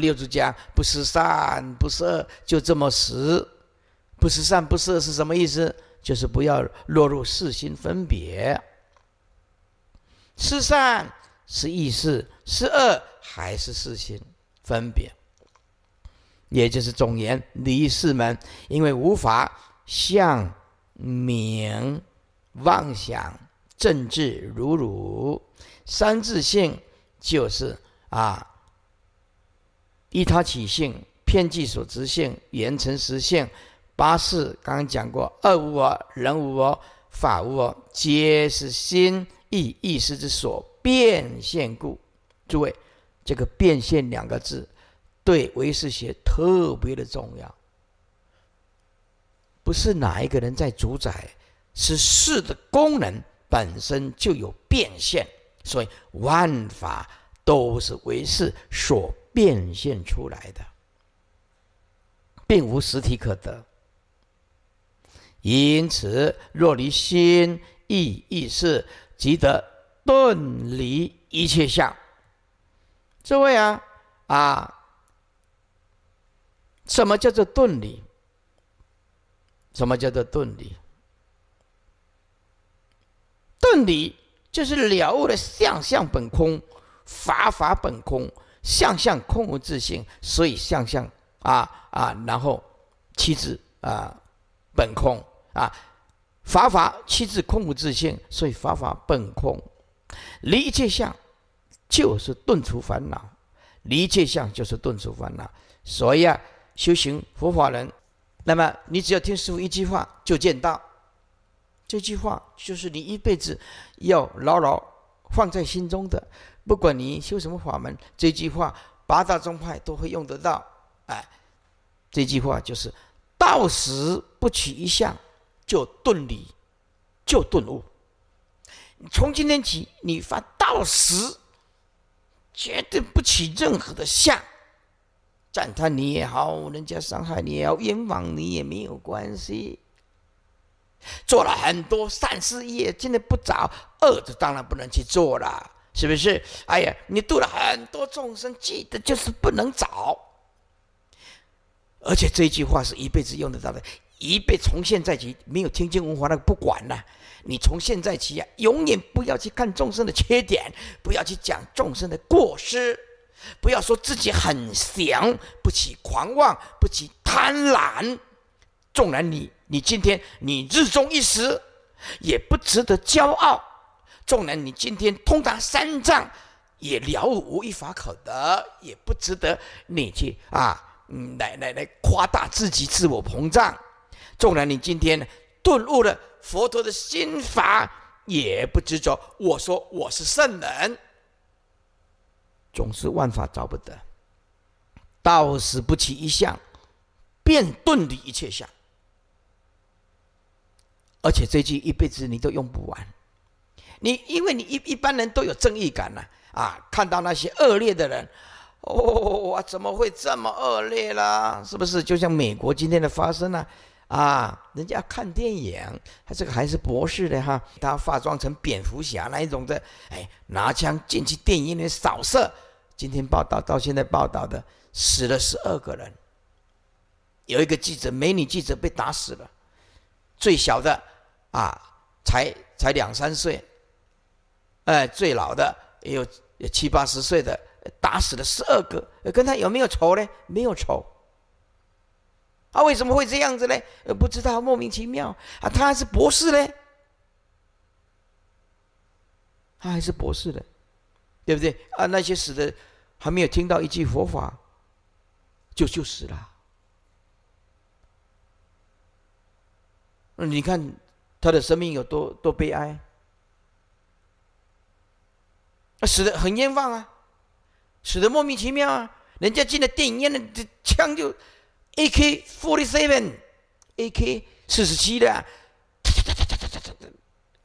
六祖讲：不是善，不识恶，就这么实。不是善，不识恶是什么意思？就是不要落入四心分别。是善是意识，是恶还是四心分别。也就是总言离四门，因为无法向明妄想政治如如三自性，就是啊。依他起性，遍计所执性，缘成实性。八事刚刚讲过：二无我、人无我、法无我，皆是心意意识之所变现故。诸位，这个变现两个字，对唯识学特别的重要。不是哪一个人在主宰，是事的功能本身就有变现，所以万法都是唯识所。变现出来的，并无实体可得。因此，若离心、意、意识，即得顿离一切相。诸位啊啊，什么叫做顿离？什么叫做顿离？顿离就是了悟的相相本空，法法本空。相相空无自性，所以相相啊啊，然后弃之啊，本空啊；法法弃之空无自性，所以法法本空。离一切相，就是顿除烦恼；离一切相，就是顿除烦恼。所以啊，修行佛法人，那么你只要听师父一句话，就见到。这句话就是你一辈子要牢牢放在心中的。不管你修什么法门，这句话八大宗派都会用得到。哎，这句话就是：到时不起一相，就顿离，就顿悟。从今天起，你发到时绝对不起任何的相，赞叹你也好，人家伤害你也好，冤枉你也没有关系。做了很多善事业，今天不找恶的，当然不能去做了。是不是？哎呀，你度了很多众生，记得就是不能找。而且这句话是一辈子用得到的，一辈从现在起，没有听经文法那个不管了。你从现在起呀，永远不要去看众生的缺点，不要去讲众生的过失，不要说自己很强，不起狂妄，不起贪婪。纵然你你今天你日中一时，也不值得骄傲。纵然你今天通达三藏，也了无一法可得，也不值得你去啊，来来来夸大自己、自我膨胀。纵然你今天顿悟了佛陀的心法，也不执着。我说我是圣人，总是万法找不得，到死不起一相，便顿的一切相。而且这句一辈子你都用不完。你因为你一一般人都有正义感呢，啊，看到那些恶劣的人，哦，哇，怎么会这么恶劣啦？是不是？就像美国今天的发生呢，啊，人家看电影，他这个还是博士的哈，他化妆成蝙蝠侠那一种的，哎，拿枪进去电影院扫射。今天报道到现在报道的死了十二个人，有一个记者，美女记者被打死了，最小的啊，才才两三岁。哎，最老的也有七八十岁的，打死了十二个。跟他有没有仇呢？没有仇。啊，为什么会这样子呢？呃，不知道，莫名其妙。啊，他还是博士呢，他还是博士的，对不对？啊，那些死的还没有听到一句佛法，就就死了。你看他的生命有多多悲哀。死的很冤枉啊，死的莫名其妙啊！人家进了电影院，这枪就 AK forty seven，AK 四十七的，哒哒哒哒哒哒哒哒，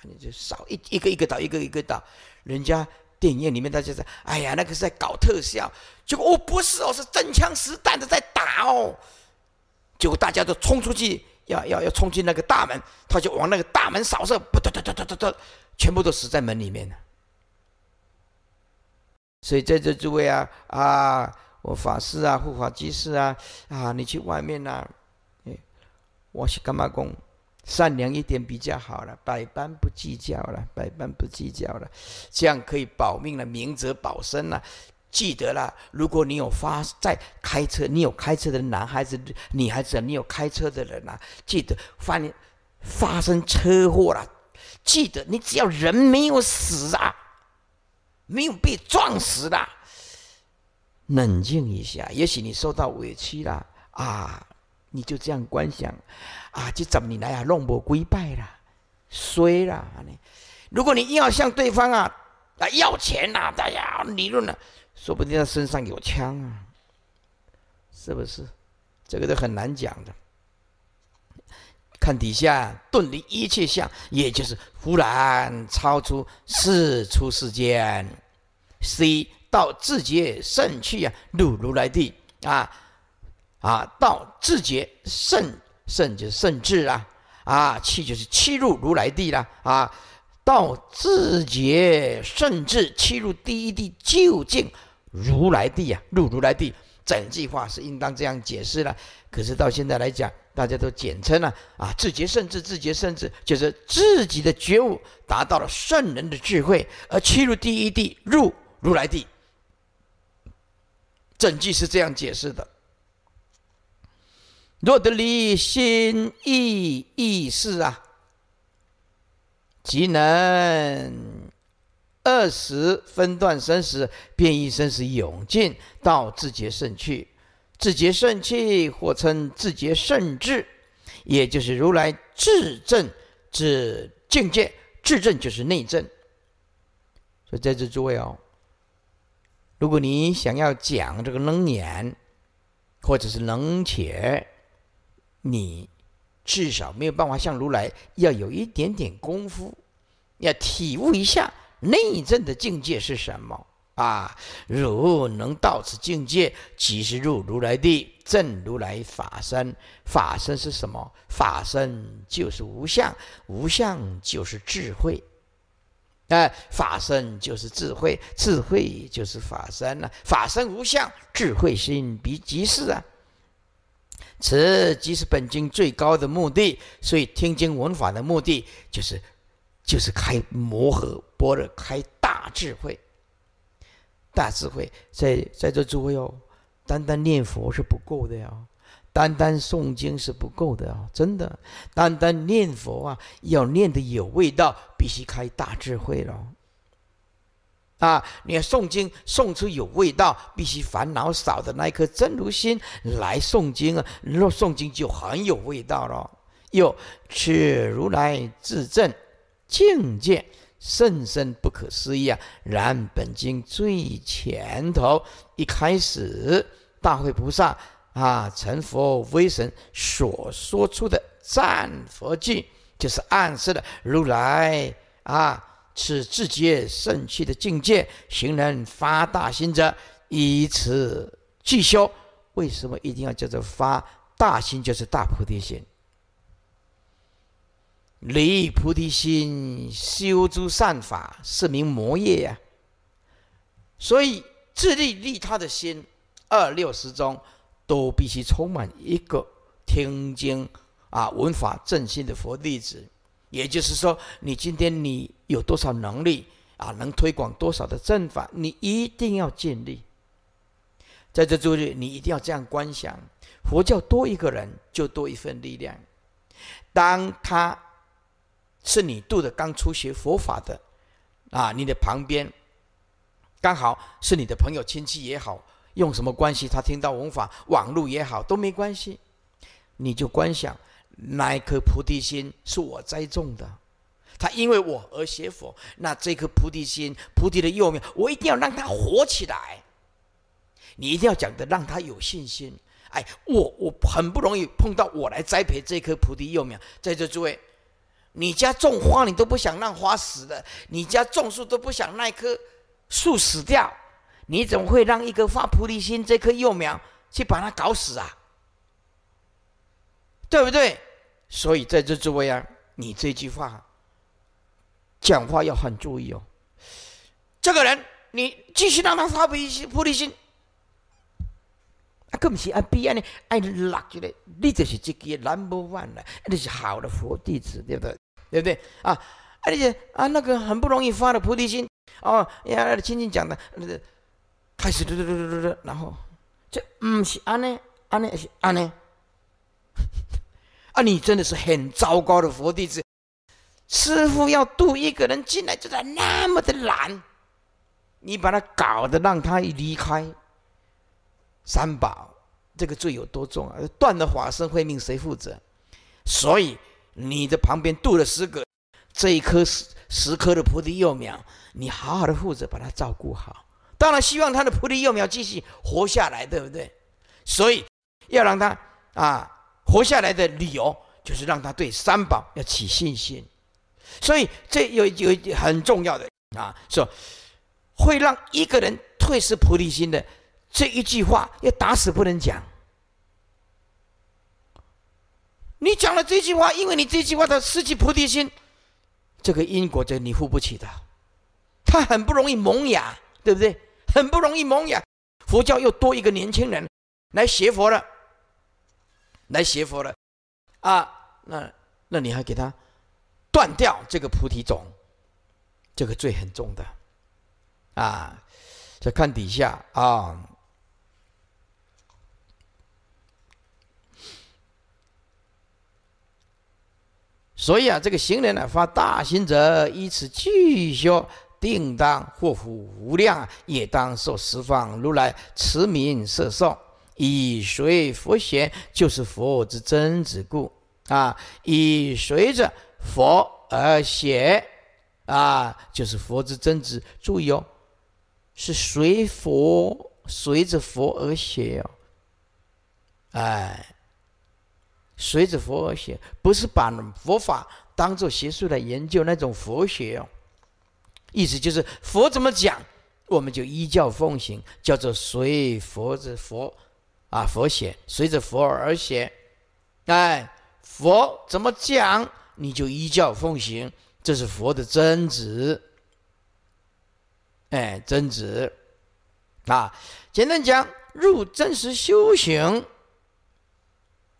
你就扫一一个一个倒，一个一个倒。人家电影院里面，大家在，哎呀，那个是在搞特效，结果哦，不是哦，是真枪实弹的在打哦。结果大家都冲出去，要要要冲进那个大门，他就往那个大门扫射，不，哒哒哒哒哒，全部都死在门里面了。所以在这诸位啊啊，我法师啊护法居士啊啊，你去外面呐，哎，我是干嘛工？善良一点比较好了，百般不计较了，百般不计较了，这样可以保命了，明哲保身了。记得了，如果你有发在开车，你有开车的男孩子、女孩子，你有开车的人呐，记得发发生车祸了，记得你只要人没有死啊。没有被撞死的，冷静一下，也许你受到委屈了啊，你就这样观想，啊，就怎么你来啊，弄我归拜了，衰了。如果你硬要向对方啊啊要钱呐，大家理论了，说不定他身上有枪啊，是不是？这个都很难讲的。看底下顿离一切相，也就是忽然超出四出世间，C 到自觉甚去啊，入如来地啊，啊到自觉甚甚就是甚智啊，啊去就是七入如来地啦啊，到自觉甚至七入第一地究竟如来地啊，入如来地，整句话是应当这样解释了，可是到现在来讲。大家都简称了啊，自觉甚至，自觉甚至，就是自己的觉悟达到了圣人的智慧，而去入第一地，入如来地。整句是这样解释的：若得离心意意识啊，即能二十分断生死，便一生死永尽，到自觉圣去。自觉圣气，或称自觉圣智，也就是如来至证之境界。至证就是内证，所以在这诸位哦，如果你想要讲这个楞严，或者是楞且，你至少没有办法像如来，要有一点点功夫，要体悟一下内证的境界是什么。啊！如能到此境界，即是入如来地，正如来法身。法身是什么？法身就是无相，无相就是智慧。哎，法身就是智慧，智慧就是法身啊。法身无相，智慧心比即是啊。此即是本经最高的目的。所以听经闻法的目的，就是就是开摩诃般若，开大智慧。大智慧在在这诸位哦，单单念佛是不够的呀，单单诵经是不够的哦，真的，单单念佛啊，要念的有味道，必须开大智慧了。啊，你诵经诵出有味道，必须烦恼少的那一颗真如心来诵经啊，若诵经就很有味道了。哟，去如来至正境界。甚深不可思议啊！然本经最前头一开始，大会菩萨啊，成佛威神所说出的赞佛句，就是暗示了如来啊，此自觉圣趣的境界，行人发大心者，以此具修。为什么一定要叫做发大心？就是大菩提心。离菩提心修诸善法是名魔业呀。所以自利利他的心，二六十中都必须充满一个听经啊、闻法正信的佛弟子。也就是说，你今天你有多少能力啊，能推广多少的正法，你一定要尽力。在这注意，你一定要这样观想：佛教多一个人，就多一份力量。当他。是你度的刚初学佛法的，啊，你的旁边刚好是你的朋友亲戚也好，用什么关系，他听到文法网络也好都没关系，你就观想那一颗菩提心是我栽种的，他因为我而学佛，那这颗菩提心菩提的幼苗，我一定要让它活起来，你一定要讲的让他有信心，哎，我我很不容易碰到我来栽培这颗菩提幼苗，在这诸位。你家种花，你都不想让花死了；你家种树，都不想那棵树死掉。你怎么会让一个发菩提心这棵幼苗去把它搞死啊？对不对？所以在这诸位啊，你这句话讲话要很注意哦。这个人，你继续让他发菩提心，菩提心啊，更不是啊，必然的，爱落出你就是这个 number one 了，你是好的佛弟子，对不对？对不对啊？而且啊，那个很不容易发的菩提心哦，呀，亲净讲的，那个开始，嘟嘟嘟嘟嘟，然后这不是安呢，安呢，还是安呢？啊，你真的是很糟糕的佛弟子，师傅要渡一个人进来，就在那么的难，你把他搞得让他离开，三宝这个罪有多重啊？断了法身慧命，谁负责？所以。你的旁边度了十个，这一颗十十颗的菩提幼苗，你好好的负责把它照顾好。当然，希望他的菩提幼苗继续活下来，对不对？所以要让他啊活下来的理由，就是让他对三宝要起信心。所以这有有很重要的啊，说会让一个人退失菩提心的这一句话，要打死不能讲。你讲了这句话，因为你这句话他失去菩提心，这个因果这你负不起的，他很不容易萌芽，对不对？很不容易萌芽，佛教又多一个年轻人来学佛了，来学佛了，啊，那那你还给他断掉这个菩提种，这个罪很重的，啊，再看底下啊。所以啊，这个行人呢，发大心者，以此具修，定当获福无量，也当受十方如来慈悯摄受，以随佛学，就是佛之真子故啊，以随着佛而写啊，就是佛之真子。注意哦，是随佛，随着佛而哦，哎。随着佛而学，不是把佛法当做学术来研究那种佛学，哦。意思就是佛怎么讲，我们就依教奉行，叫做随佛之佛，啊佛学，随着佛而学，哎，佛怎么讲，你就依教奉行，这是佛的真旨，哎真旨，啊，简单讲，入真实修行。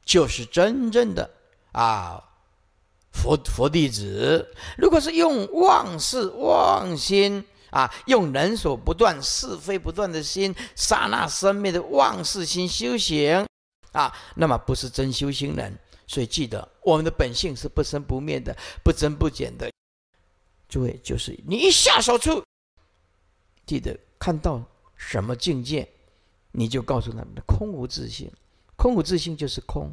就是真正的啊佛佛弟子，如果是用妄事妄心啊，用人所不断是非不断的心刹那生灭的妄事心修行啊，那么不是真修行人。所以记得，我们的本性是不生不灭的，不增不减的。诸位，就是你一下手处，记得看到什么境界，你就告诉他们：的空无自性。空无自性就是空，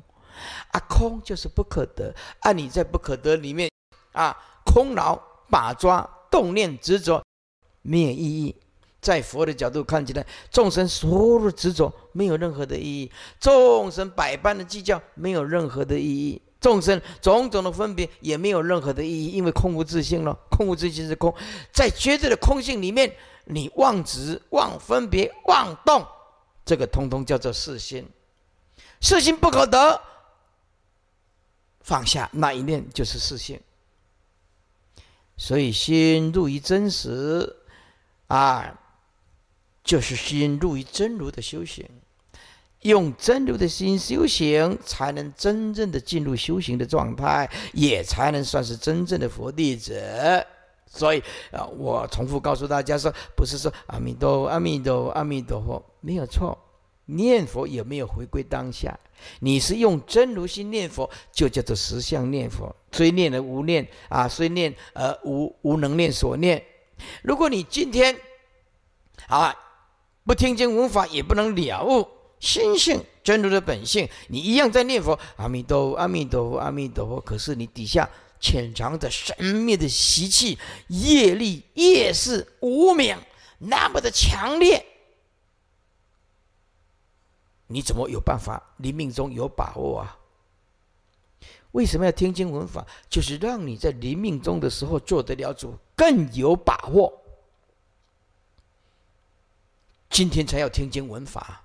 啊，空就是不可得。啊，你在不可得里面，啊，空劳把抓、动念执着，没有意义。在佛的角度看起来，众生所有的执着没有任何的意义，众生百般的计较没有任何的意义，众生种种的分别也没有任何的意义，因为空无自性了。空无自性是空，在绝对的空性里面，你妄执、妄分别、妄动，这个通通叫做四心。色心不可得，放下那一念就是色心。所以心入于真实，啊，就是心入于真如的修行。用真如的心修行，才能真正的进入修行的状态，也才能算是真正的佛弟子。所以啊，我重复告诉大家说，不是说阿弥陀、阿弥陀、阿弥陀佛没有错。念佛有没有回归当下？你是用真如心念佛，就叫做实相念佛。虽念而无念啊，虽念而无无能念所念。如果你今天啊不听经闻法，也不能了悟心性真如的本性，你一样在念佛阿弥陀佛阿弥陀佛阿弥陀佛。可是你底下潜藏着神秘的习气、业力、业势、无明，那么的强烈。你怎么有办法？你命中有把握啊？为什么要听经闻法？就是让你在临命中的时候做得了主，更有把握。今天才要听经闻法，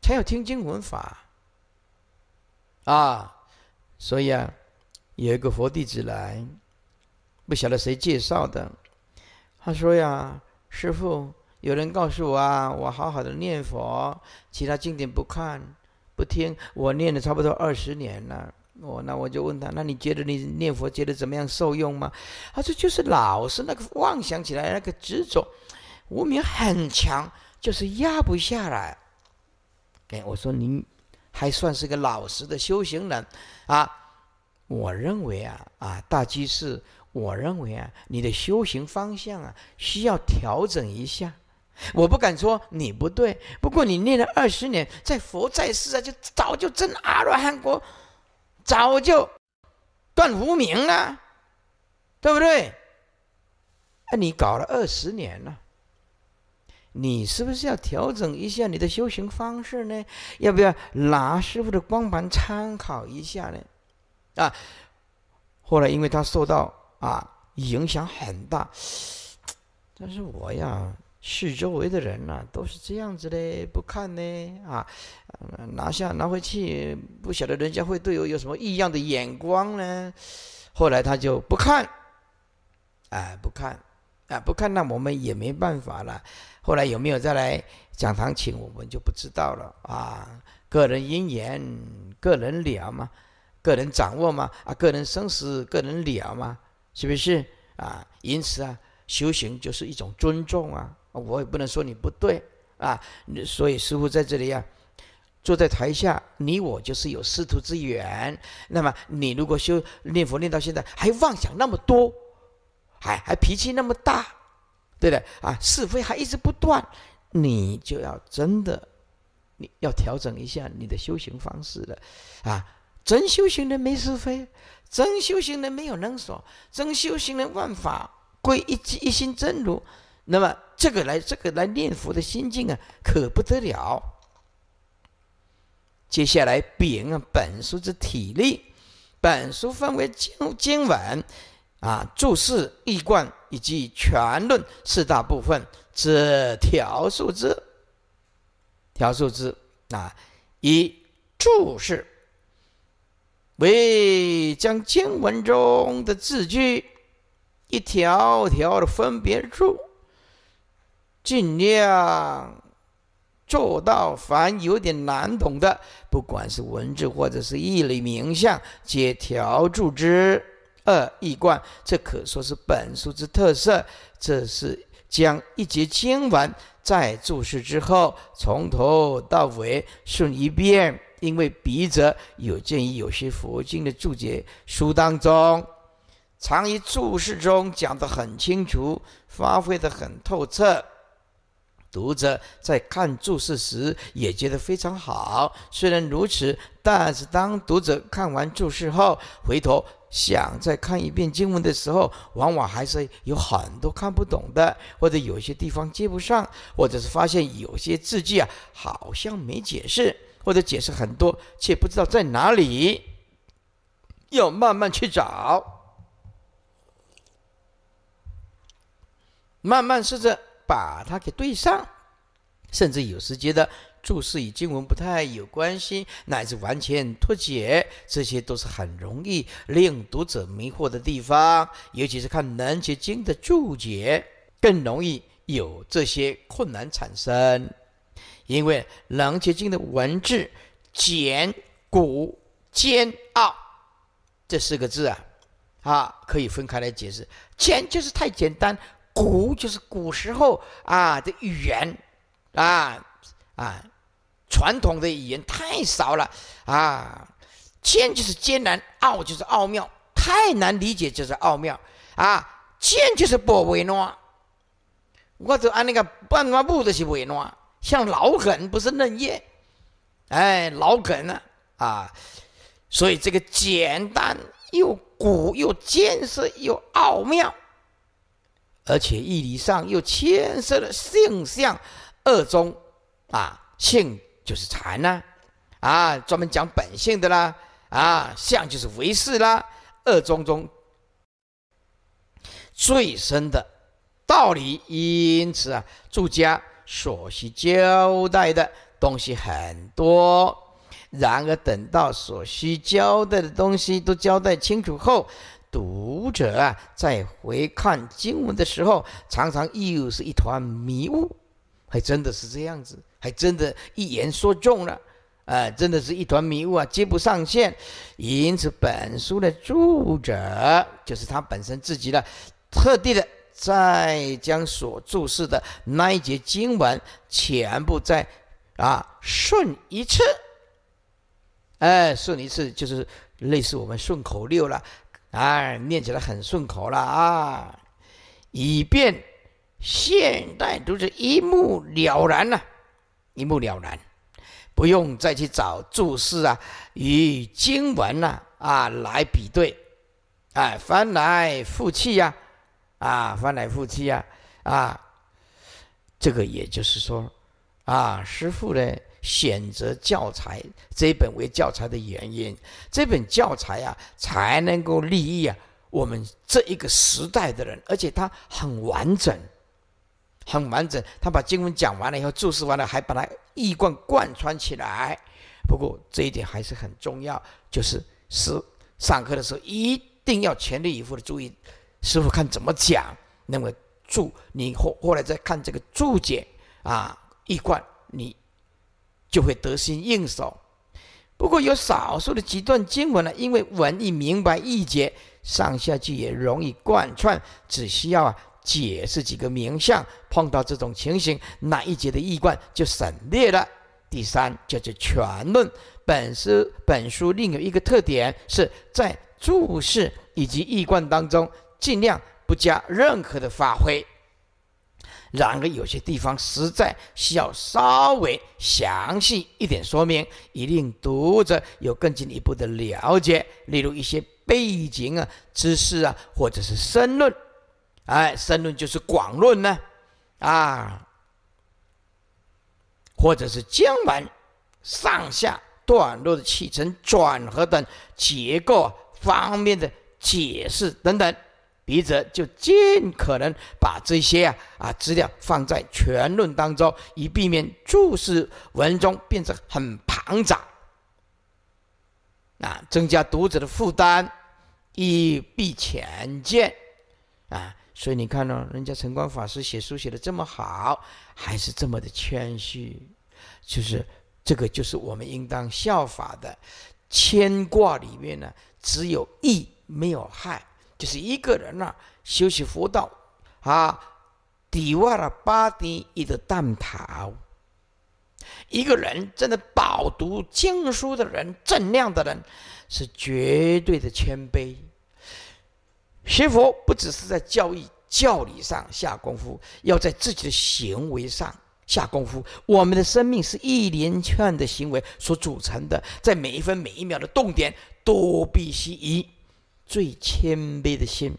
才要听经闻法啊！所以啊，有一个佛弟子来，不晓得谁介绍的，他说呀：“师傅。”有人告诉我啊，我好好的念佛，其他经典不看、不听。我念了差不多二十年了，我那我就问他，那你觉得你念佛觉得怎么样？受用吗？他说就是老是那个妄想起来，那个执着、无名很强，就是压不下来。哎，我说您还算是个老实的修行人啊。我认为啊，啊大居士，我认为啊，你的修行方向啊，需要调整一下。我不敢说你不对，不过你念了二十年，在佛在世啊，就早就证阿罗汉果，早就断无明了，对不对？那你搞了二十年了，你是不是要调整一下你的修行方式呢？要不要拿师傅的光盘参考一下呢？啊，后来因为他受到啊影响很大，但是我呀。是周围的人呐，都是这样子嘞，不看呢啊，拿下拿回去，不晓得人家会对我有什么异样的眼光呢。后来他就不看，哎，不看，啊，不看，那我们也没办法了。后来有没有再来讲堂请我们就不知道了啊。个人因缘，个人了嘛，个人掌握嘛，啊，个人生死，个人了嘛，是不是啊？因此啊，修行就是一种尊重啊。我也不能说你不对啊，所以师傅在这里呀，坐在台下，你我就是有师徒之缘。那么你如果修念佛念到现在还妄想那么多，还还脾气那么大，对的啊，是非还一直不断，你就要真的，你要调整一下你的修行方式了，啊，真修行人没是非，真修行人没有能所，真修行人万法归一，一心真如，那么。这个来，这个来念佛的心境啊，可不得了。接下来，丙啊，本书之体力，本书分为经经文啊、注释、易贯以及全论四大部分。这条数之，条数之啊，以注释为将经文中的字句一条条的分别注。尽量做到，凡有点难懂的，不管是文字或者是一类名相，皆条注之。二易观，这可说是本书之特色。这是将一节经文在注释之后，从头到尾顺一遍。因为笔者有鉴于有些佛经的注解书当中，常于注释中讲得很清楚，发挥得很透彻。读者在看注释时也觉得非常好。虽然如此，但是当读者看完注释后，回头想再看一遍经文的时候，往往还是有很多看不懂的，或者有些地方接不上，或者是发现有些字句啊好像没解释，或者解释很多却不知道在哪里，要慢慢去找，慢慢试着。把它给对上，甚至有时觉得注释与经文不太有关系，乃至完全脱节，这些都是很容易令读者迷惑的地方。尤其是看《楞严经》的注解，更容易有这些困难产生。因为《楞严经》的文字简、古、煎奥，这四个字啊，啊，可以分开来解释。简就是太简单。古就是古时候啊，的语言啊啊，传统的语言太少了啊。艰就是艰难，奥就是奥妙，太难理解就是奥妙啊。艰就是不为诺，我就按那个半拉布都是为诺，像老梗不是嫩叶，哎，老梗啊啊，所以这个简单又古又艰涩又奥妙。而且义理上又牵涉了性相二宗，啊，性就是禅呐，啊，专门讲本性的啦，啊，相就是唯识啦，二宗中最深的道理。因此啊，住家所需交代的东西很多。然而等到所需交代的东西都交代清楚后，读者啊，在回看经文的时候，常常又是一团迷雾，还真的是这样子，还真的，一言说中了，哎，真的是一团迷雾啊，接不上线。因此，本书的作者就是他本身自己了，特地的再将所注释的那一节经文全部再啊顺一次，哎，顺一次就是类似我们顺口溜了。哎，念起来很顺口了啊，以便现代都是一目了然了，一目了然，不用再去找注释啊，与经文呐啊来比对，哎，翻来覆去呀，啊，翻来覆去呀，啊，这个也就是说，啊，师傅呢？选择教材这一本为教材的原因，这本教材啊才能够利益啊我们这一个时代的人，而且它很完整，很完整。他把经文讲完了以后，注释完了，还把它一贯贯穿起来。不过这一点还是很重要，就是师上课的时候一定要全力以赴的注意，师傅看怎么讲，那么注你后后来再看这个注解啊，一贯你。就会得心应手。不过有少数的几段经文呢，因为文意明白意解，上下句也容易贯穿，只需要啊解释几个名相。碰到这种情形，那一节的义贯就省略了。第三就是全论。本书本书另有一个特点是，在注释以及义贯当中，尽量不加任何的发挥。然而，有些地方实在需要稍微详细一点说明，以令读者有更进一步的了解。例如一些背景啊、知识啊，或者是申论，哎，申论就是广论呢，啊，或者是将文上下段落的起承转合等结构方面的解释等等。笔者就尽可能把这些啊啊资料放在全论当中，以避免注释文中变成很庞杂，啊，增加读者的负担，以避浅见，啊，所以你看呢，人家陈光法师写书写的这么好，还是这么的谦虚，就是这个就是我们应当效法的。牵挂里面呢，只有益没有害。就是一个人啊，修习佛道啊，底瓦了八天一个蛋头。一个人真的饱读经书的人，正量的人，是绝对的谦卑。学佛不只是在教义、教理上下功夫，要在自己的行为上下功夫。我们的生命是一连串的行为所组成的，在每一分、每一秒的动点都必须一。最谦卑的心，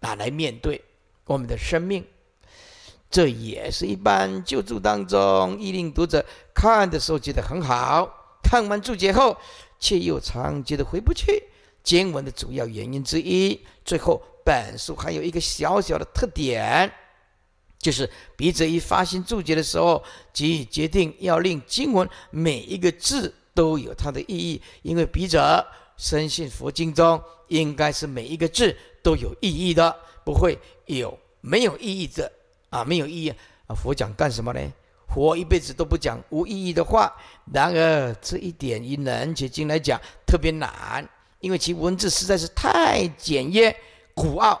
拿来面对我们的生命，这也是一般救助当中一令读者看的时候觉得很好，看完注解后却又常觉得回不去经文的主要原因之一。最后，本书还有一个小小的特点，就是笔者一发行注解的时候，即决定要令经文每一个字都有它的意义，因为笔者。深信佛经中应该是每一个字都有意义的，不会有没有意义的啊！没有意义啊！佛讲干什么呢？佛一辈子都不讲无意义的话。然而，这一点以能，传经来讲特别难，因为其文字实在是太简约、古奥。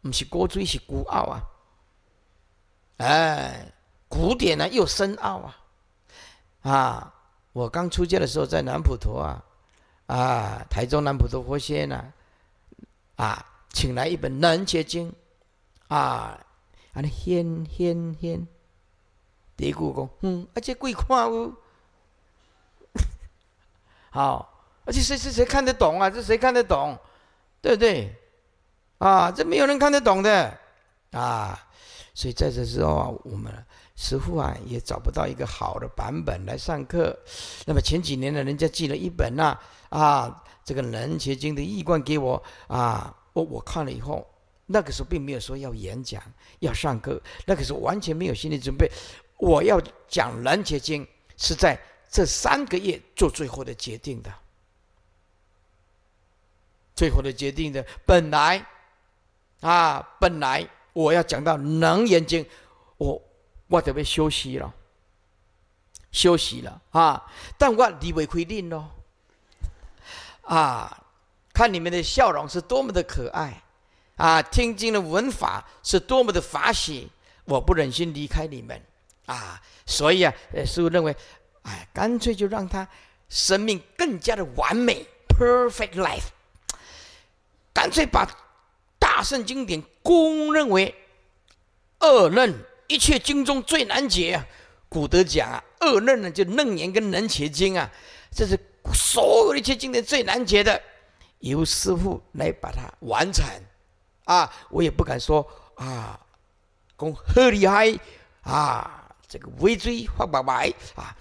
不是过一是古奥啊！哎，古典呢又深奥啊！啊，我刚出家的时候在南普陀啊。啊，台中南普陀佛仙呢、啊，请来一本《楞严经》，啊，安尼掀掀掀，嘀咕讲，嗯，而且贵看哦，好，而且谁谁谁看得懂啊？这谁看得懂？对不对？啊，这没有人看得懂的啊，所以在这之后啊，我们。似乎啊也找不到一个好的版本来上课，那么前几年呢，人家寄了一本呐，啊，这个《楞伽经》的译观给我啊，我我看了以后，那个时候并没有说要演讲要上课，那个时候完全没有心理准备。我要讲《楞伽经》是在这三个月做最后的决定的，最后的决定的本来，啊，本来我要讲到《楞严经》，我。我就要休息了，休息了啊！但我离不开恁咯，啊！看你们的笑容是多么的可爱，啊！听经的文法是多么的法喜，我不忍心离开你们啊！所以啊，师傅认为，哎，干脆就让他生命更加的完美，perfect life，干脆把大圣经典公认为二论。一切经中最难解，啊。古德讲啊，恶楞呢就楞严跟楞伽经啊，这是所有一切经典最难解的，由师父来把它完成，啊，我也不敢说啊，讲很厉害，啊，这个微醉发白白，啊，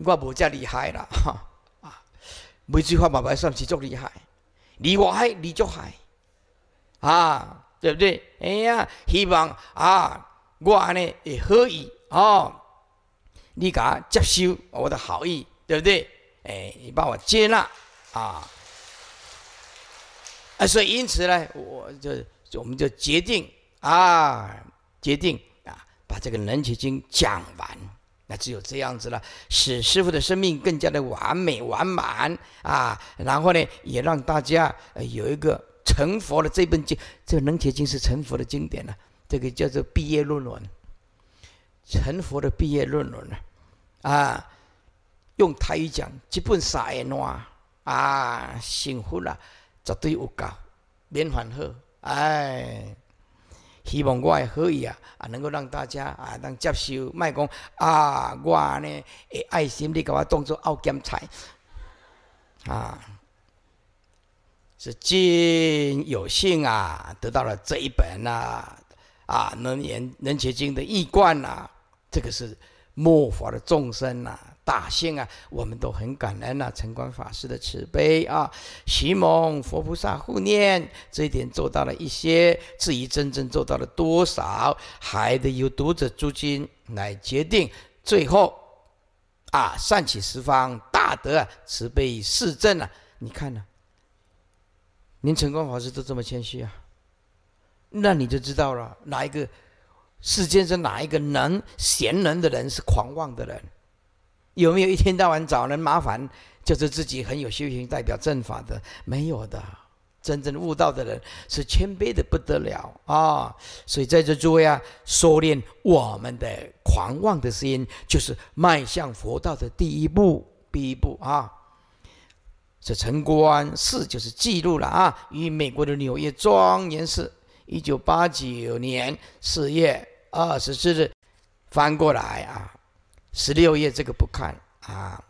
我无这厉害啦，哈，啊，微醉发白白算是足厉害，你我爱你就爱，啊，对不对？哎呀，希望啊。我呢，也好意哦，你敢接受我的好意，对不对？哎，你把我接纳啊，啊，所以因此呢，我就我们就决定啊，决定啊，把这个《楞严经》讲完。那只有这样子了，使师傅的生命更加的完美完满啊，然后呢，也让大家有一个成佛的这本经，这《个《楞严经》是成佛的经典呢。这个叫做毕业论文，成佛的毕业论文啊！啊，用台语讲，基本洒然哇啊，幸福啦，绝对有够，免烦恼。哎，希望我的好意啊，能够让大家啊能接受，卖讲啊我呢爱心你给我当做奥减菜，啊，是今有幸啊，得到了这一本呐。啊，能言能结经的易观呐，这个是末法的众生呐，大兴啊，我们都很感恩呐，陈观法师的慈悲啊，习蒙佛菩萨护念，这一点做到了一些，至于真正做到了多少，还得由读者诸君来决定。最后，啊，善起十方大德慈悲示正啊，你看呐，您成功法师都这么谦虚啊。那你就知道了，哪一个世间是哪一个能贤能的人是狂妄的人？有没有一天到晚找人麻烦，就是自己很有修行、代表正法的？没有的。真正悟道的人是谦卑的不得了啊！所以在这诸位啊，收敛我们的狂妄的心，就是迈向佛道的第一步。第一步啊，这城关寺就是记录了啊，与美国的纽约庄严寺。一九八九年四月二十四日，翻过来啊，十六页这个不看啊。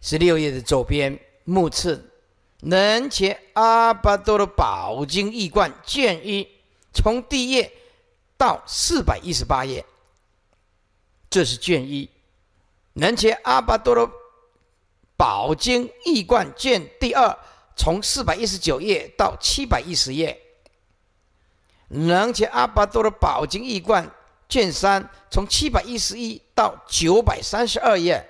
十六页的左边目次，《能且阿巴多罗宝经易贯》卷一，从第一页到四百一十八页，这是卷一。《能且阿巴多罗宝经易贯》卷第二。从四百一十九页到七百一十页，朗奇阿巴多的《宝经异冠卷三从七百一十一到九百三十二页，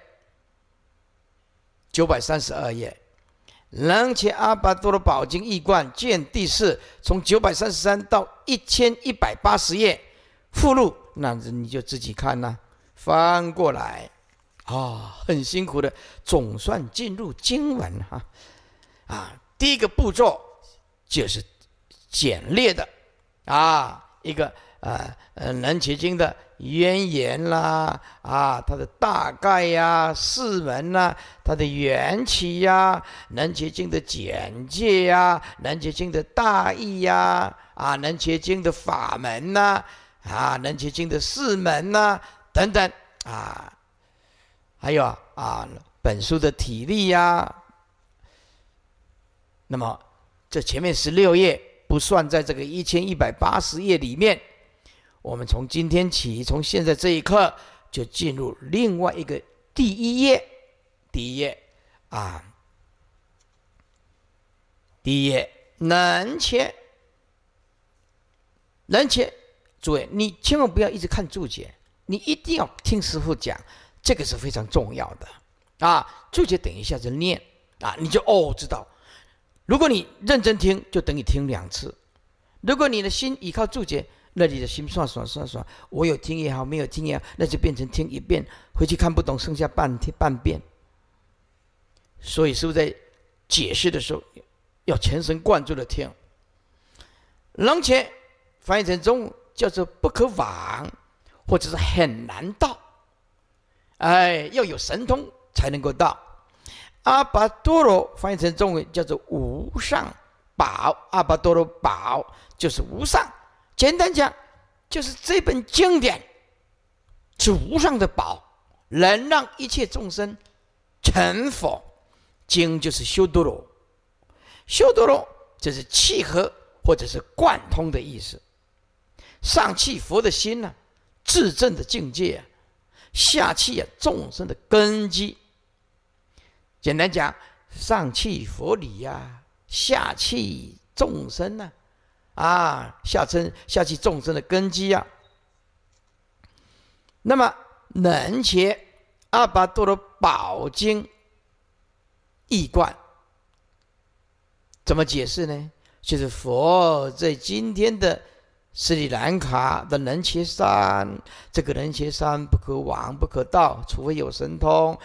九百三十二页，朗奇阿巴多的《宝经异冠卷第四从九百三十三到一千一百八十页，附录，那你就自己看啦，翻过来，啊，很辛苦的，总算进入经文哈。啊，第一个步骤就是简略的，啊，一个呃，能结经的渊源啦，啊，它的大概呀，四门呐，它的缘起呀，能结经的简介呀，能结经的大意呀，啊，能结经的法门呐，啊，能结经的四门呐，等等啊，还有啊，本书的体例呀。那么，这前面十六页不算在这个一千一百八十页里面。我们从今天起，从现在这一刻就进入另外一个第一页，第一页啊，第一页，能切，能切。诸位，你千万不要一直看注解，你一定要听师傅讲，这个是非常重要的啊。注解等一下再念啊，你就哦知道。如果你认真听，就等于听两次；如果你的心依靠注解，那你的心算算算算，我有听也好，没有听也好，那就变成听一遍，回去看不懂，剩下半天半遍。所以，是不是在解释的时候要全神贯注的听？“楞前”翻译成中文叫做“不可往”或者是“很难到”。哎，要有神通才能够到。阿巴多罗翻译成中文叫做无上宝，阿巴多罗宝就是无上。简单讲，就是这本经典是无上的宝，能让一切众生成佛。经就是修多罗，修多罗就是契合或者是贯通的意思。上气佛的心呢，至正的境界；下气啊，众生的根基。简单讲，上气佛理呀，下气众生呐，啊，下身下气众生的根基啊。那么，能且阿巴多罗宝经一观，怎么解释呢？就是佛在今天的斯里兰卡的能切山，这个能切山不可往、不可到，除非有神通，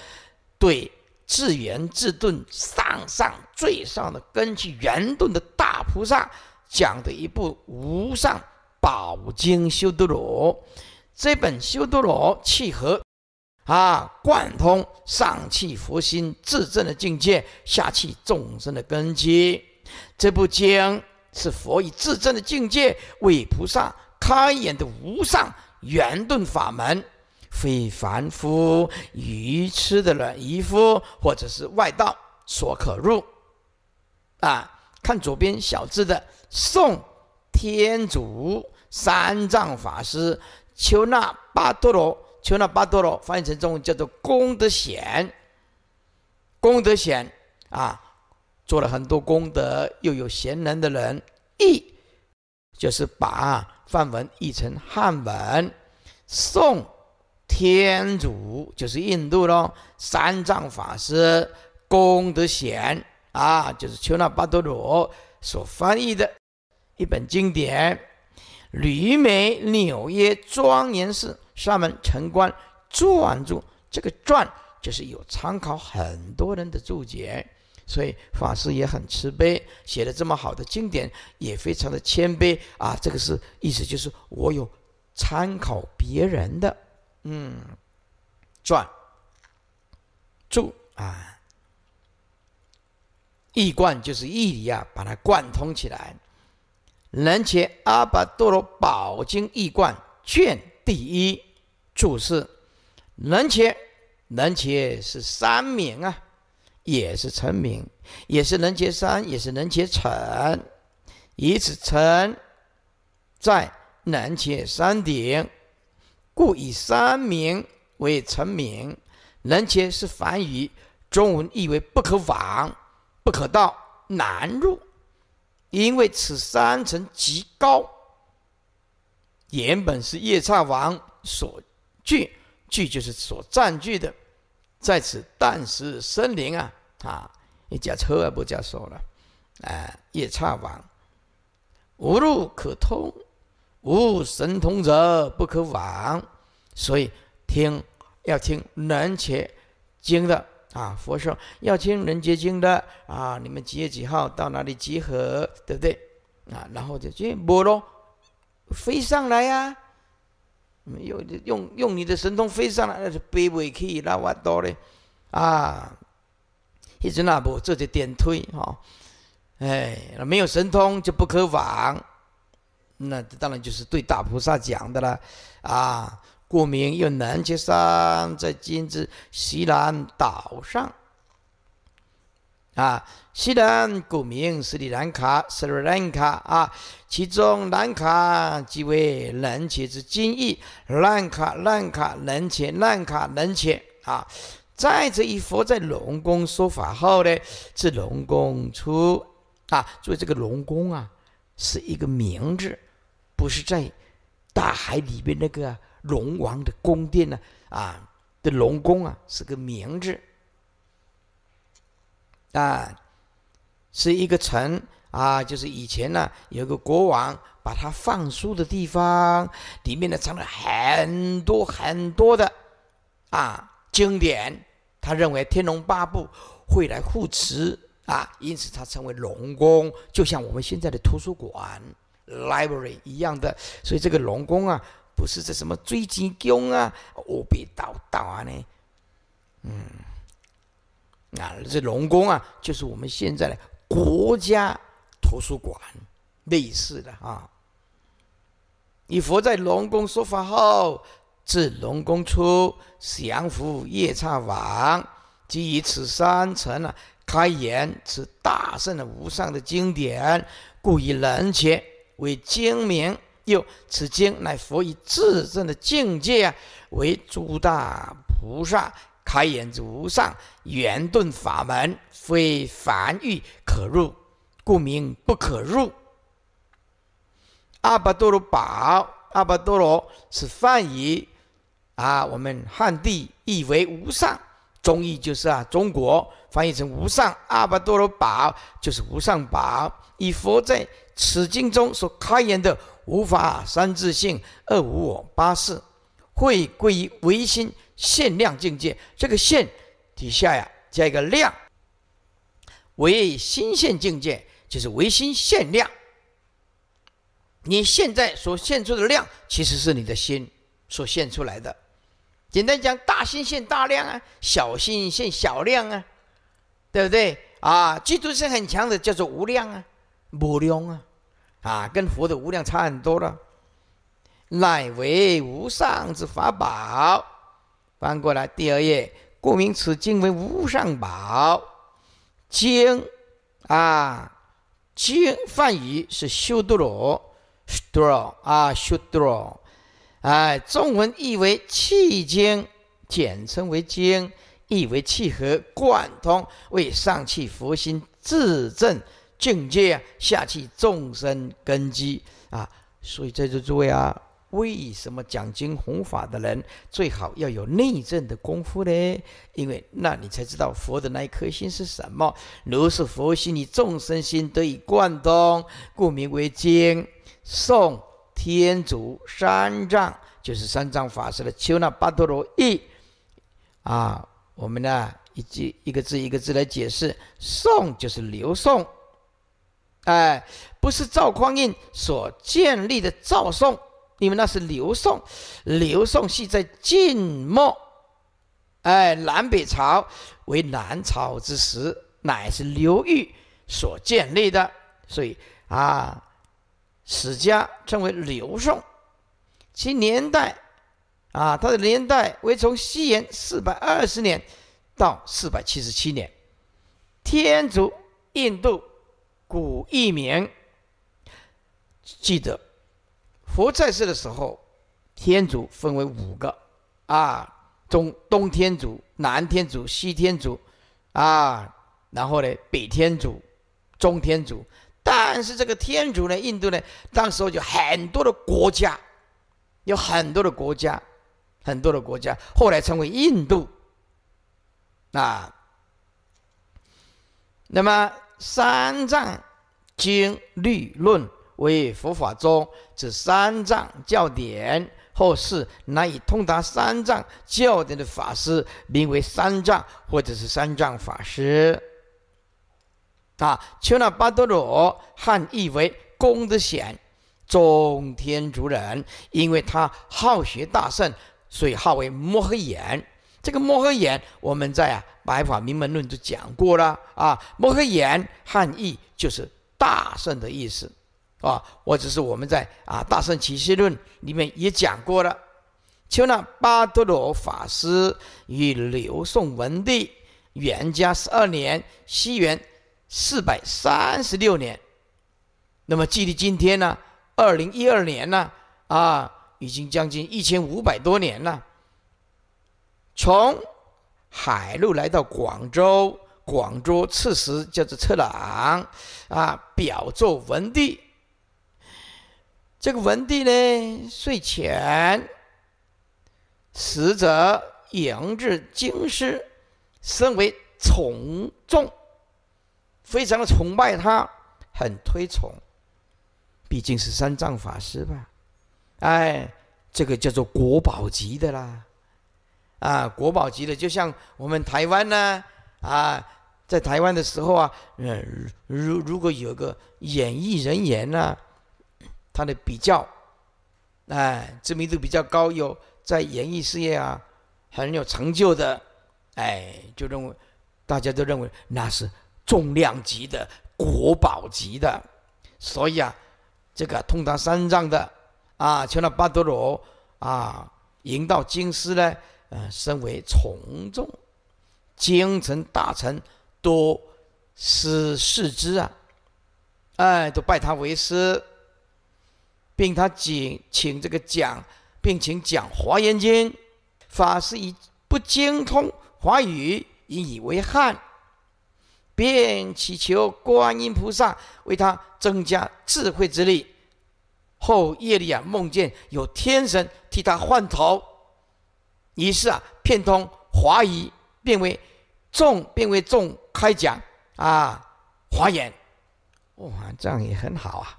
对。自圆自顿上上最上的根基圆顿的大菩萨讲的一部无上宝经修多罗，这本修多罗契合啊贯通上气佛心自证的境界，下气众生的根基。这部经是佛以自证的境界为菩萨开眼的无上圆顿法门。非凡夫愚痴的人、渔夫或者是外道所可入啊！看左边小字的“宋天竺三藏法师丘那巴多罗丘那巴多罗”，翻译成中文叫做“功德显，功德显啊，做了很多功德，又有贤能的人译，就是把梵文译成汉文。宋。天主就是印度喽，三藏法师功德显啊，就是丘那巴多罗所翻译的一本经典。旅美纽约庄严寺沙门城关转著，这个“转就是有参考很多人的注解，所以法师也很慈悲，写了这么好的经典，也非常的谦卑啊。这个是意思，就是我有参考别人的。嗯，转注啊，易贯就是意理啊，把它贯通起来。《能且阿巴多罗宝经义贯》卷第一注释：能且能且是三名啊，也是成名，也是能且三，也是能且成，以此成在能且山顶。故以三名为成名，人前是梵语，中文译为不可往、不可到、难入，因为此三层极高。原本是夜叉王所据，据就是所占据的，在此但是森林啊啊，一加车而不加手了，哎，夜叉王无路可通。无神通者不可往，所以听要听人且经的啊。佛说要听人结经的啊。你们几月几号到哪里集合，对不对啊？然后就去摸喽，飞上来呀，有用用你的神通飞上来，那是飞不回去，那歪倒嘞啊！一直那播，这就点推哈，哎，没有神通就不可往。那这当然就是对大菩萨讲的了，啊，故名又南伽山在今之西南岛上，啊，西南古名是斯里兰卡，斯里兰卡啊，其中兰卡即为南伽之精义，兰卡兰卡南伽兰卡南伽啊，在这一佛在龙宫说法后呢，自龙宫出啊，所以这个龙宫啊是一个名字。不是在大海里面那个龙王的宫殿呢？啊，的龙宫啊，是个名字啊，是一个城啊，就是以前呢有个国王把他放书的地方，里面呢藏了很多很多的啊经典，他认为《天龙八部》会来护持啊，因此他称为龙宫，就像我们现在的图书馆。library 一样的，所以这个龙宫啊，不是这什么追击宫啊、乌比岛岛啊呢？嗯，啊，这龙宫啊，就是我们现在的国家图书馆类似的啊。你佛在龙宫说法后，自龙宫出，降伏夜叉王，即以此三层啊，开言此大圣的无上的经典，故以人前。为精明，又此经乃佛以自证的境界啊，为诸大菩萨开眼之无上圆顿法门，非凡欲可入，故名不可入。阿巴多罗宝，阿巴多罗是梵语，啊，我们汉地译为无上，中译就是啊，中国翻译成无上阿巴多罗宝，就是无上宝。以佛在此经中所开言的无法三自性二无我八事，会归于唯心限量境界。这个限底下呀，加一个量，唯心限境界就是唯心限量。你现在所现出的量，其实是你的心所现出来的。简单讲，大心现大量啊，小心现小量啊，对不对啊？嫉妒心很强的叫做无量啊。无量啊，啊，跟佛的无量差很多了。乃为无上之法宝。翻过来第二页，故名此经为无上宝经。啊，经梵语是修多罗，多罗啊，修多罗。哎，中文意为气经，简称为经，意为契合贯通，为上气佛心，自证。境界下去，众生根基啊！所以在座诸位啊，为什么讲经弘法的人最好要有内证的功夫呢？因为那你才知道佛的那一颗心是什么。如是佛心，你众生心得以贯通，故名为经。诵天竺三藏，就是三藏法师的丘那巴陀罗译啊。我们呢，一句一个字一个字来解释：诵就是刘宋，哎，不是赵匡胤所建立的赵宋，因为那是刘宋，刘宋系在晋末，哎，南北朝为南朝之时，乃是刘裕所建立的，所以啊，史家称为刘宋，其年代啊，它的年代为从西元四百二十年到四百七十七年，天竺印度。古一民记得，佛在世的时候，天主分为五个啊，中东天主、南天主、西天主啊，然后呢北天主、中天主。但是这个天主呢，印度呢，当时候有很多的国家，有很多的国家，很多的国家，后来成为印度啊。那么三藏。经律论为佛法中指三藏教典，后世难以通达三藏教典的法师，名为三藏或者是三藏法师。啊，丘那巴多罗，汉译为功德显，中天竺人，因为他好学大圣，所以号为摩诃衍。这个摩诃衍，我们在《啊《白法名门论》就讲过了啊。摩诃衍汉译就是。大圣的意思，啊，或者是我们在啊《大圣起世论》里面也讲过了。求那巴多罗法师与刘宋文帝元嘉十二年（西元四百三十六年），那么距离今天呢，二零一二年呢，啊，已经将近一千五百多年了。从海路来到广州。广州刺史叫做车朗啊，表奏文帝。这个文帝呢，睡前，使者杨志京师，身为从众，非常的崇拜他，很推崇。毕竟是三藏法师吧？哎，这个叫做国宝级的啦，啊，国宝级的，就像我们台湾呢。啊，在台湾的时候啊，嗯，如如果有个演艺人员呢，他的比较，哎，知名度比较高，有在演艺事业啊很有成就的，哎，就认为大家都认为那是重量级的国宝级的，所以啊，这个通达三藏的啊，全那巴多罗啊，迎到金师呢，呃，身为从众。京城大臣多师事之啊，哎，都拜他为师，并他请请这个讲，并请讲《华严经》，法师以不精通华语引以为憾，便祈求观音菩萨为他增加智慧之力。后夜里啊，梦见有天神替他换头，于是啊，骗通华语。变为众，变为众开讲啊，华言，哇，这样也很好啊。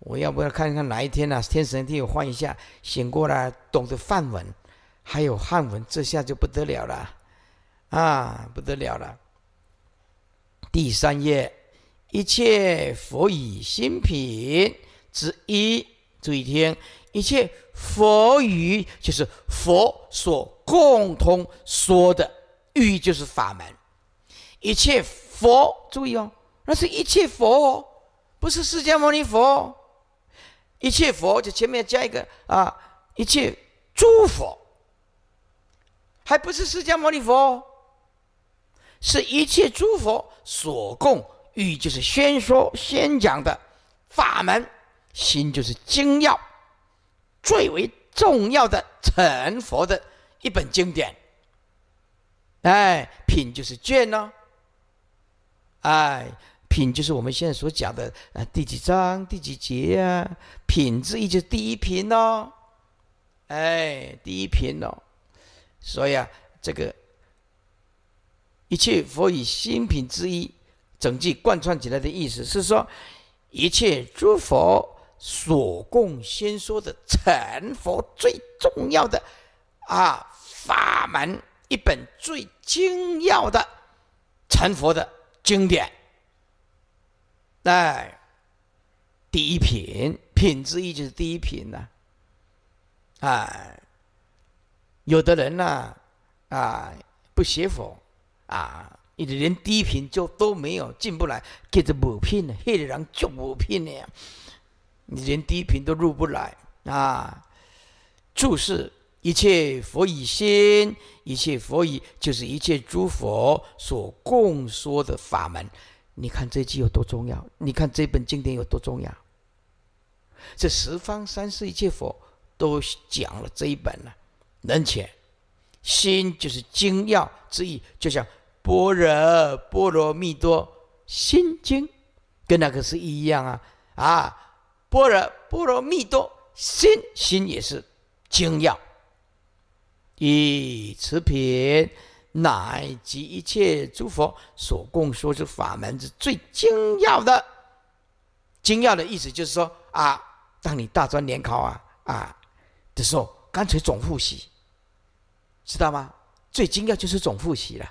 我要不要看看哪一天呢？天神替我换一下，醒过来懂得梵文，还有汉文，这下就不得了了啊，不得了了。第三页，一切佛以心品之一，注意听。一切佛语就是佛所共同说的语，就是法门。一切佛，注意哦，那是一切佛，哦，不是释迦牟尼佛。一切佛就前面加一个啊，一切诸佛，还不是释迦牟尼佛，是一切诸佛所共语，就是宣说宣讲的法门，心就是精要。最为重要的成佛的一本经典，哎，品就是卷哦。哎，品就是我们现在所讲的啊，第几章、第几节啊，品质一就是第一品哦，哎，第一品哦。所以啊，这个一切佛以新品之一，整句贯穿起来的意思是说，一切诸佛。所共先说的成佛最重要的啊法门，一本最精要的成佛的经典。哎，第一品品质一直是第一品呢？哎，有的人呢啊不学佛啊，一直连第一品就都没有进不来，给这不品呢。黑的人就不品呢。你连低频都入不来啊！注释：一切佛以心，一切佛以就是一切诸佛所共说的法门。你看这句有多重要？你看这本经典有多重要？这十方三世一切佛都讲了这一本了。能且，心就是精要之意。就像《般若波罗蜜多心经》，跟那个是一样啊！啊！般若波罗蜜多心心也是精要，以持品乃及一切诸佛所供说之法门，是最精要的。精要的意思就是说啊，当你大专联考啊啊的时候，干脆总复习，知道吗？最精要就是总复习了。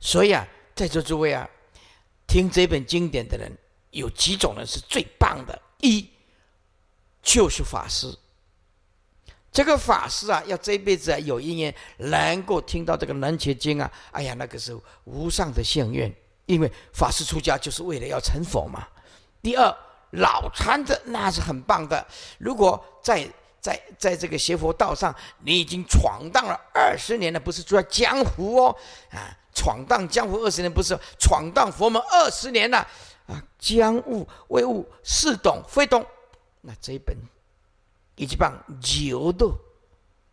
所以啊，在座诸位啊，听这本经典的人，有几种人是最棒的。一就是法师，这个法师啊，要这一辈子啊有因缘能够听到这个《楞严经》啊，哎呀，那个是无上的幸运，因为法师出家就是为了要成佛嘛。第二，老禅的那是很棒的，如果在在在这个邪佛道上，你已经闯荡了二十年了，不是住在江湖哦啊，闯荡江湖二十年不是闯荡佛门二十年了。啊，将悟未悟，似懂非懂。那这一本以及放牛斗、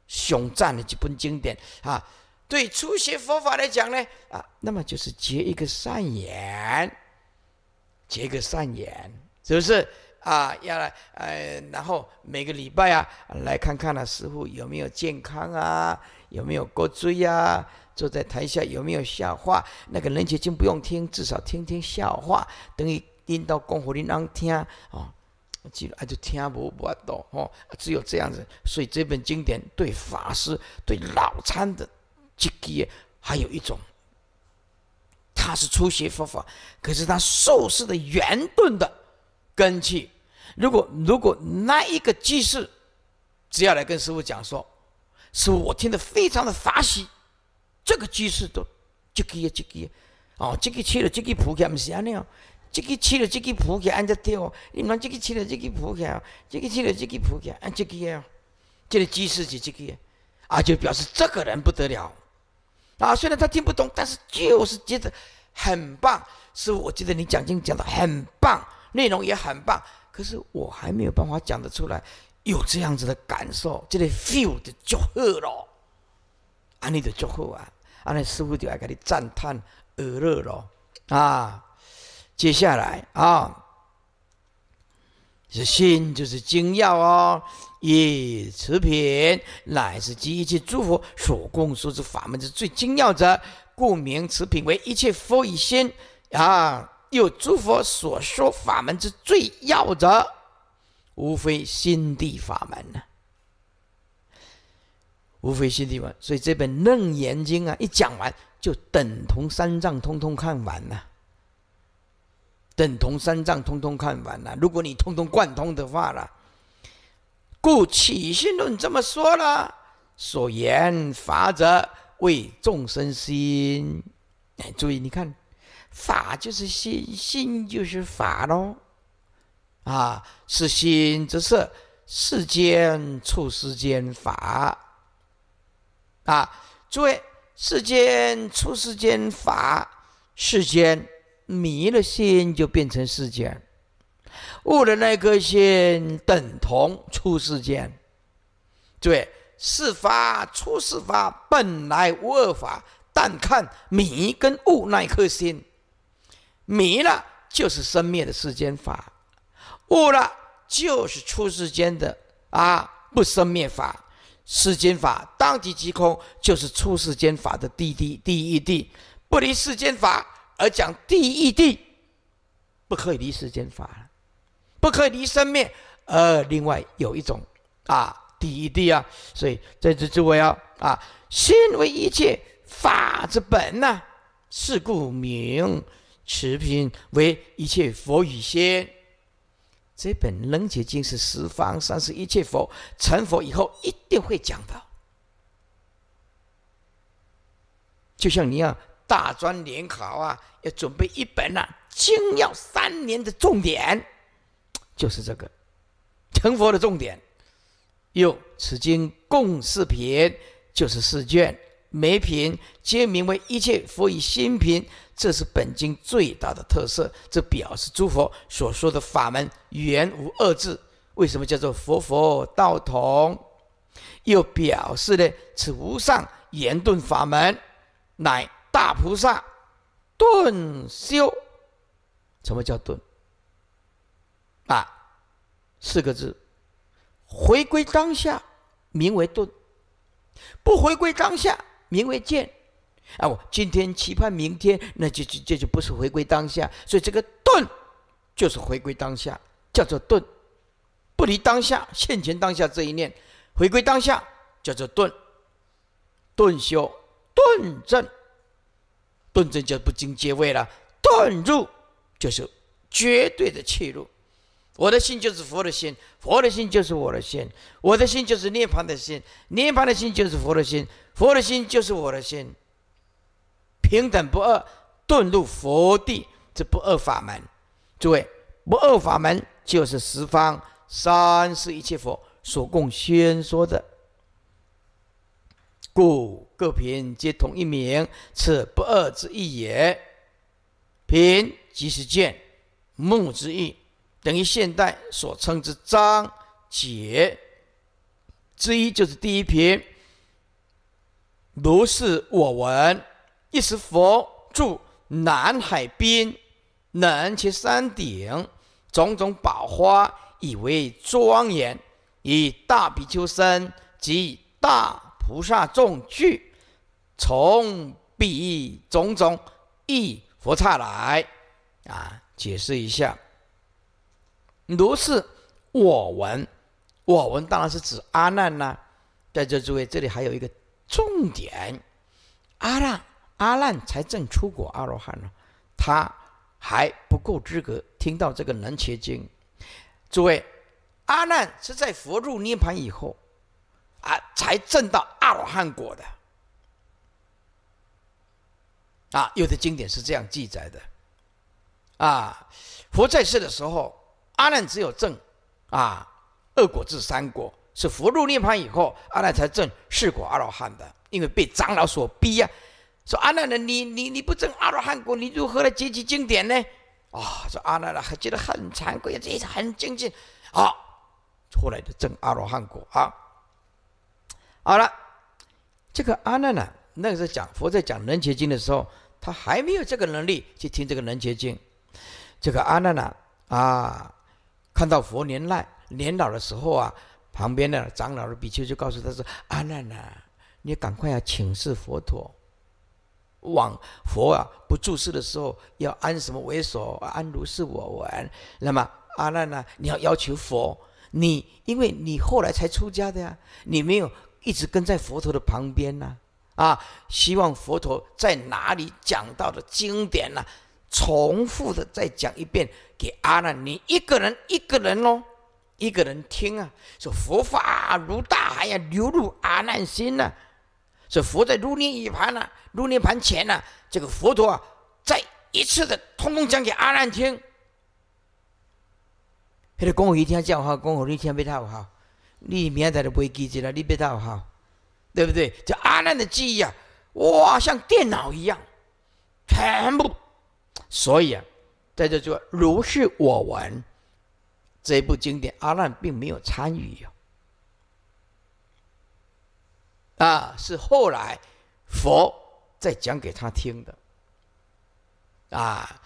雄战的几本经典啊，对初学佛法来讲呢，啊，那么就是结一个善缘，结个善缘，是不是？啊，要来，呃，然后每个礼拜啊，来看看呢，师傅有没有健康啊，有没有过罪呀？坐在台下有没有笑话？那个人杰经不用听，至少听听笑话，等于听到公狐狸能听哦。记了，他就听不不到哦。只有这样子，所以这本经典对法师、对老参的这个还有一种，他是出学佛法，可是他受持的圆顿的根基，如果如果那一个居士，只要来跟师傅讲说，师傅我听的非常的法喜。这个姿势都这个这个哦，这个去了这个仆下不是安尼哦，这个去了这个仆下按只掉，你们这个去了这个仆下，这个去了这个仆下按这个哦，这个姿势就这个啊，就表示这个人不得了啊。虽然他听不懂，但是就是觉得很棒。是我觉得你讲经讲的很棒，内容也很棒，可是我还没有办法讲得出来，有这样子的感受，这个 feel 就足好了，安尼就足好啊。阿弥陀佛就爱给你赞叹而乐咯。啊，接下来啊，是心就是精要哦。一此品乃是集一切诸佛所供说之法门之最精要者，故名此品为一切佛以心啊，又诸佛所说法门之最要者，无非心地法门。无非心地嘛，所以这本《楞严经》啊，一讲完就等同三藏通通看完了，等同三藏通通看完了。如果你通通贯通的话了，故《起信论》这么说了，所言法者为众生心。哎，注意你看，法就是心，心就是法喽，啊，是心则是世间处世间法。啊！诸位，世间出世间法，世间迷了心就变成世间，悟了那颗心等同出世间。诸位，四法出世法本来无二法，但看迷跟悟那颗心，迷了就是生灭的世间法，悟了就是出世间的啊不生灭法。世间法当即即空，就是出世间法的第一第一地，不离世间法而讲第一地，不可以离世间法不可以离生灭。呃，另外有一种啊，第一地啊，所以在这之外啊，啊，心为一切法之本呐，是故名持品为一切佛与仙。这本《楞伽经》是十方三世一切佛成佛以后一定会讲的，就像你要大专联考啊，要准备一本啊，《经要三年》的重点就是这个，成佛的重点。哟，此经共四篇，就是四卷。每品皆名为一切佛以心品，这是本经最大的特色。这表示诸佛所说的法门，原无二字。为什么叫做佛佛道同？又表示呢？此无上圆顿法门，乃大菩萨顿修。什么叫顿？啊，四个字，回归当下，名为顿；不回归当下。名为见。啊！我今天期盼明天，那就这就不是回归当下。所以这个顿，就是回归当下，叫做顿，不离当下，现前当下这一念，回归当下叫做顿，顿修顿正，顿正就不经皆位了，顿入就是绝对的切入。我的心就是佛的心，佛的心就是我的心，我的心就是涅槃的心，涅槃的心就是佛的心，佛的心就是我的心。平等不二，遁入佛地，这不二法门。诸位，不二法门就是十方三世一切佛所共宣说的。故各品皆同一名，此不二之意也。品即是见，目之意。等于现代所称之章节之一，就是第一品。如是我闻，一时佛住南海滨，南齐山顶，种种宝花以为庄严，以大比丘僧及大菩萨众聚，从彼种种异佛刹来。啊，解释一下。如是，我闻，我闻当然是指阿难呐，在这诸位，这里还有一个重点：阿难，阿难才证出果阿罗汉呢，他还不够资格听到这个《能切经》。诸位，阿难是在佛入涅盘以后啊，才证到阿罗汉果的。啊，有的经典是这样记载的。啊，佛在世的时候。阿难只有证，啊，二果至三果是佛入涅槃以后，阿难才证四果阿罗汉的，因为被长老所逼呀，说阿难呢，你你你不证阿罗汉果，你如何来结集经典呢？啊，说阿难呢，觉得很惭愧这也是很精进，好，后来就证阿罗汉果啊。好了，这个阿难呢，那个时候讲佛在讲《楞严经》的时候，他还没有这个能力去听这个《楞严经》，这个阿难呢，啊。看到佛年迈年老的时候啊，旁边的长老的比丘就告诉他说：“阿难呐，你赶快要请示佛陀，往佛啊不注释的时候要安什么为所安如是我闻。那么阿难呐，你要要求佛，你因为你后来才出家的呀，你没有一直跟在佛陀的旁边呐，啊，希望佛陀在哪里讲到的经典呐。”重复的再讲一遍给阿难，你一个人一个人哦，一个人听啊。说佛法如大海啊，流入阿难心呐。说佛在如涅一盘呐，鹿涅盘前呐，这个佛陀啊，再一次的通通讲给阿难听。那个功夫一天叫好，功夫一天被讨好。你明天就不会记住了，你被讨好，对不对？这阿难的记忆啊，哇，像电脑一样，全部。所以啊，在这就如是我闻这一部经典，阿难并没有参与啊，是后来佛在讲给他听的。啊，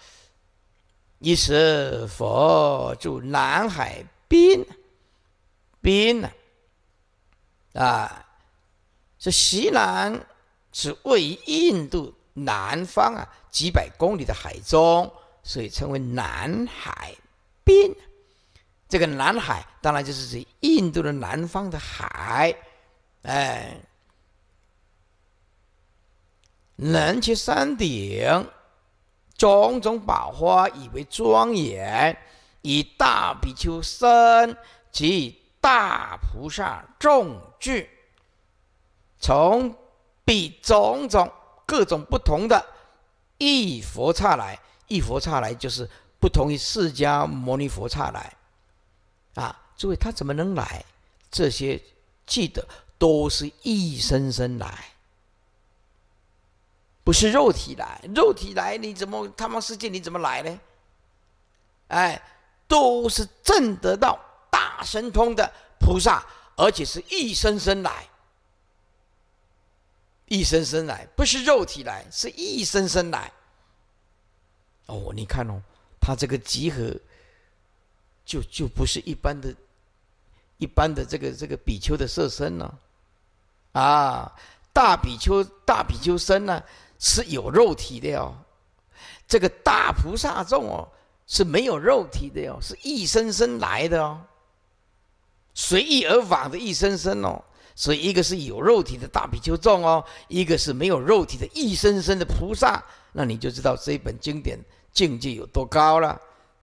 于是佛住南海边，边呢，啊，这西南是位于印度南方啊。几百公里的海中，所以称为南海边。这个南海当然就是指印度的南方的海。哎，南极山顶，种种宝花以为庄严，以大比丘僧及大菩萨众聚，从比种种各种不同的。一佛刹来，一佛刹来就是不同于释迦牟尼佛刹来啊！诸位，他怎么能来？这些记得，都是一生生来，不是肉体来。肉体来，你怎么他妈世界你怎么来呢？哎，都是证得到大神通的菩萨，而且是一生生来。一声声来，不是肉体来，是一声声来。哦，你看哦，他这个集合，就就不是一般的、一般的这个这个比丘的色身呢，啊，大比丘大比丘身呢是有肉体的哦，这个大菩萨众哦是没有肉体的哦，是一声声来的哦，随意而往的一声声哦。所以，一个是有肉体的大比丘众哦，一个是没有肉体的一生生的菩萨，那你就知道这一本经典境界有多高了。